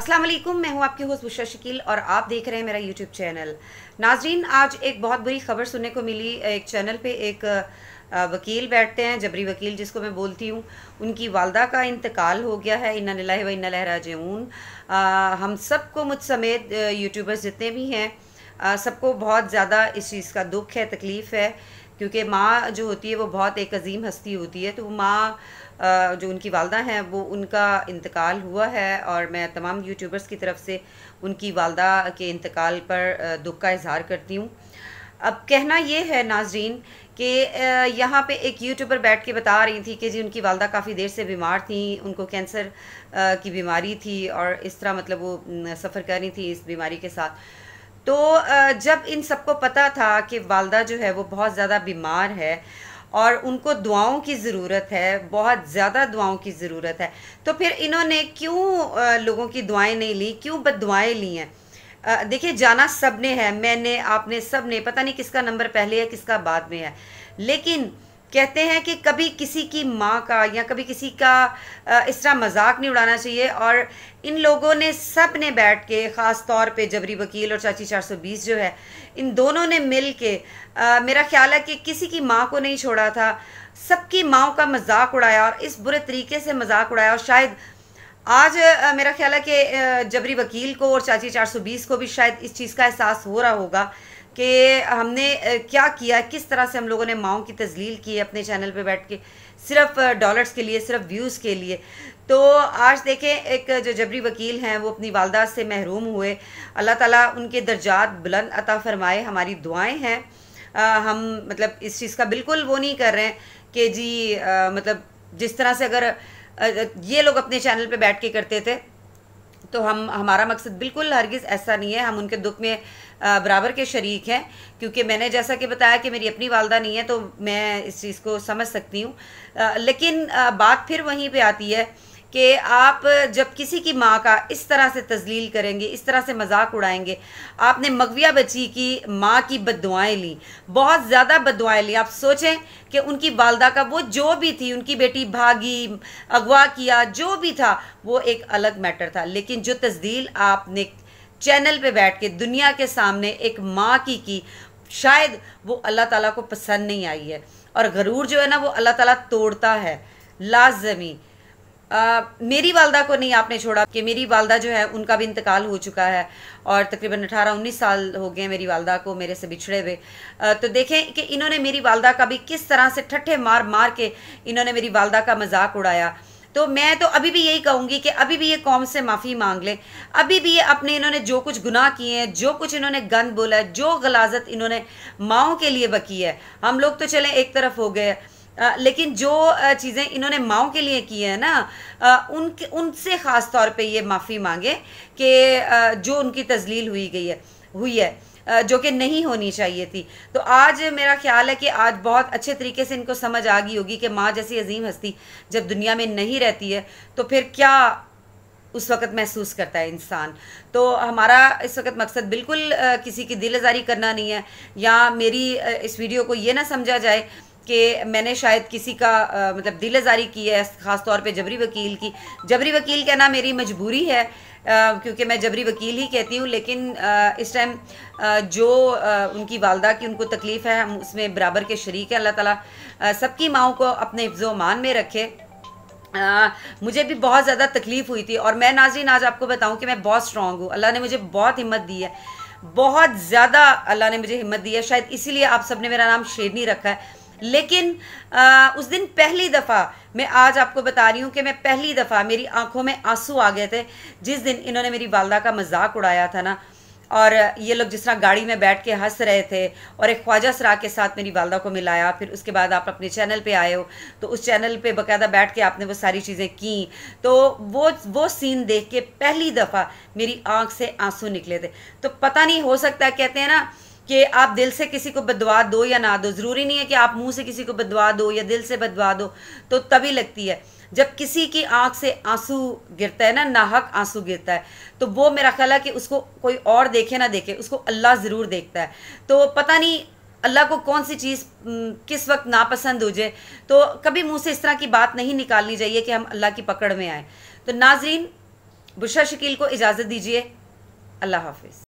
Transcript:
अस्सलाम वालेकुम मैं हूं आपकी होस्ट बुशा शकील और आप देख रहे हैं मेरा यूट्यूब चैनल नाजरीन आज एक बहुत बुरी खबर सुनने को मिली एक चैनल पे एक वकील बैठते हैं जबरी वकील जिसको मैं बोलती हूँ उनकी वालदा का इंतकाल हो गया है इन्ना लाला व इन्ना लहराजून हम सबको मुझ समेत यूट्यूबर्स जितने भी हैं सबको बहुत ज़्यादा इस चीज़ का दुख है तकलीफ़ है क्योंकि माँ जो होती है वो बहुत एक अजीम हस्ती होती है तो माँ जो उनकी वालदा हैं वो उनका इंतकाल हुआ है और मैं तमाम यूट्यूबर्स की तरफ से उनकी वालदा के इंतकाल पर दुख का इजहार करती हूँ अब कहना ये है नाजरीन कि यहाँ पे एक यूट्यूबर बैठ के बता रही थी कि जी उनकी वालदा काफ़ी देर से बीमार थी उनको कैंसर की बीमारी थी और इस तरह मतलब वो सफ़र कर रही थी इस बीमारी के साथ तो जब इन सबको पता था कि वालदा जो है वो बहुत ज़्यादा बीमार है और उनको दुआओं की ज़रूरत है बहुत ज़्यादा दुआओं की ज़रूरत है तो फिर इन्होंने क्यों लोगों की दुआएं नहीं ली क्यों बद दुआएँ ली हैं देखिए जाना सब ने है मैंने आपने सब ने पता नहीं किसका नंबर पहले है किसका बाद में है लेकिन कहते हैं कि कभी किसी की माँ का या कभी किसी का इस तरह मजाक नहीं उड़ाना चाहिए और इन लोगों ने सब ने बैठ के ख़ास तौर पे जबरी वकील और चाची 420 जो है इन दोनों ने मिल के आ, मेरा ख्याल है कि किसी की माँ को नहीं छोड़ा था सबकी माओ का मजाक उड़ाया और इस बुरे तरीके से मजाक उड़ाया और शायद आज आ, मेरा ख्याल है कि जबरी वकील को और चाची 420 को भी शायद इस चीज़ का एहसास हो रहा होगा कि हमने क्या किया किस तरह से हम लोगों ने माओ की तजलील की अपने चैनल पे बैठ के सिर्फ डॉलर्स के लिए सिर्फ व्यूज़ के लिए तो आज देखें एक जो जबरी वकील हैं वो अपनी वालदा से महरूम हुए अल्लाह ताला उनके दर्जात बुलंद अता फरमाए हमारी दुआएं हैं हम मतलब इस चीज़ का बिल्कुल वो नहीं कर रहे हैं कि जी आ, मतलब जिस तरह से अगर आ, ये लोग अपने चैनल पे बैठ के करते थे तो हम हमारा मकसद बिल्कुल हरगिज़ ऐसा नहीं है हम उनके दुख में बराबर के शरीक हैं क्योंकि मैंने जैसा कि बताया कि मेरी अपनी वालदा नहीं है तो मैं इस चीज़ को समझ सकती हूँ लेकिन बात फिर वहीं पर आती है कि आप जब किसी की माँ का इस तरह से तजलील करेंगे इस तरह से मजाक उड़ाएंगे आपने मगविया बच्ची की माँ की बदवाएँ ली बहुत ज़्यादा बदुआएँ ली आप सोचें कि उनकी वालदा का वो जो भी थी उनकी बेटी भागी अगवा किया जो भी था वो एक अलग मैटर था लेकिन जो तस्दील आपने चैनल पे बैठ के दुनिया के सामने एक माँ की की शायद वो अल्लाह ताला को पसंद नहीं आई है और गरूर जो है ना वो अल्लाह ताला तोड़ता है लाजमी आ, मेरी वालदा को नहीं आपने छोड़ा कि मेरी वालदा जो है उनका भी इंतकाल हो चुका है और तकरीबन अठारह उन्नीस साल हो गए मेरी वालदा को मेरे से बिछड़े हुए तो देखें कि इन्होंने मेरी वालदा का भी किस तरह से ठट्ठे मार मार के इन्होंने मेरी वालदा का मजाक उड़ाया तो मैं तो अभी भी यही कहूँगी कि अभी भी ये कौम से माफ़ी मांग लें अभी भी ये अपने इन्होंने जो कुछ गुनाह किए हैं जो कुछ इन्होंने गंद बोला है जो गलाजत इन्होंने माओ के लिए बकी है हम लोग तो चले एक तरफ हो गए आ, लेकिन जो चीज़ें इन्होंने माओ के लिए की है ना उन उनसे ख़ास तौर पे ये माफ़ी मांगे कि जो उनकी तजलील हुई गई है हुई है जो कि नहीं होनी चाहिए थी तो आज मेरा ख्याल है कि आज बहुत अच्छे तरीके से इनको समझ आ गई होगी कि माँ जैसी अजीम हस्ती जब दुनिया में नहीं रहती है तो फिर क्या उस वक़्त महसूस करता है इंसान तो हमारा इस वक्त मकसद बिल्कुल किसी की दिल आज़ारी करना नहीं है या मेरी इस वीडियो को ये ना समझा जाए कि मैंने शायद किसी का आ, मतलब दिल आजारी की है ख़ास तौर पे जबरी वकील की जबरी वकील कहना मेरी मजबूरी है आ, क्योंकि मैं जबरी वकील ही कहती हूँ लेकिन आ, इस टाइम जो आ, उनकी वालदा की उनको तकलीफ़ है हम उसमें बराबर के शरीक हैं अल्लाह ताला सबकी माओ को अपने मान में रखे आ, मुझे भी बहुत ज़्यादा तकलीफ़ हुई थी और मैं नाजरीन आज आपको बताऊँ कि मैं बहुत स्ट्रांग हूँ अल्लाह ने मुझे बहुत हिम्मत दी है बहुत ज़्यादा अल्लाह ने मुझे हिम्मत दी है शायद इसीलिए आप सब ने मेरा नाम शेरनी रखा है लेकिन आ, उस दिन पहली दफ़ा मैं आज आपको बता रही हूँ कि मैं पहली दफ़ा मेरी आंखों में आंसू आ गए थे जिस दिन इन्होंने मेरी वालदा का मजाक उड़ाया था ना और ये लोग जिस तरह गाड़ी में बैठ के हंस रहे थे और एक ख्वाजा सरा के साथ मेरी वालदा को मिलाया फिर उसके बाद आप अपने चैनल पे आए हो तो उस चैनल पे बकायदा बैठ के आपने वो सारी चीज़ें की तो वो वो सीन देख के पहली दफ़ा मेरी आँख से आंसू निकले थे तो पता नहीं हो सकता कहते हैं ना कि आप दिल से किसी को बदवा दो या ना दो ज़रूरी नहीं है कि आप मुंह से किसी को बदवा दो या दिल से बदवा दो तो तभी लगती है जब किसी की आंख से आंसू गिरता है ना नाहक आंसू गिरता है तो वो मेरा ख्याल है कि उसको कोई और देखे ना देखे उसको अल्लाह ज़रूर देखता है तो पता नहीं अल्लाह को कौन सी चीज़ किस वक्त नापसंद हो जाए तो कभी मुंह से इस तरह की बात नहीं निकालनी चाहिए कि हम अल्लाह की पकड़ में आए तो नाजरीन बुशा शकील को इजाज़त दीजिए अल्लाह हाफिज़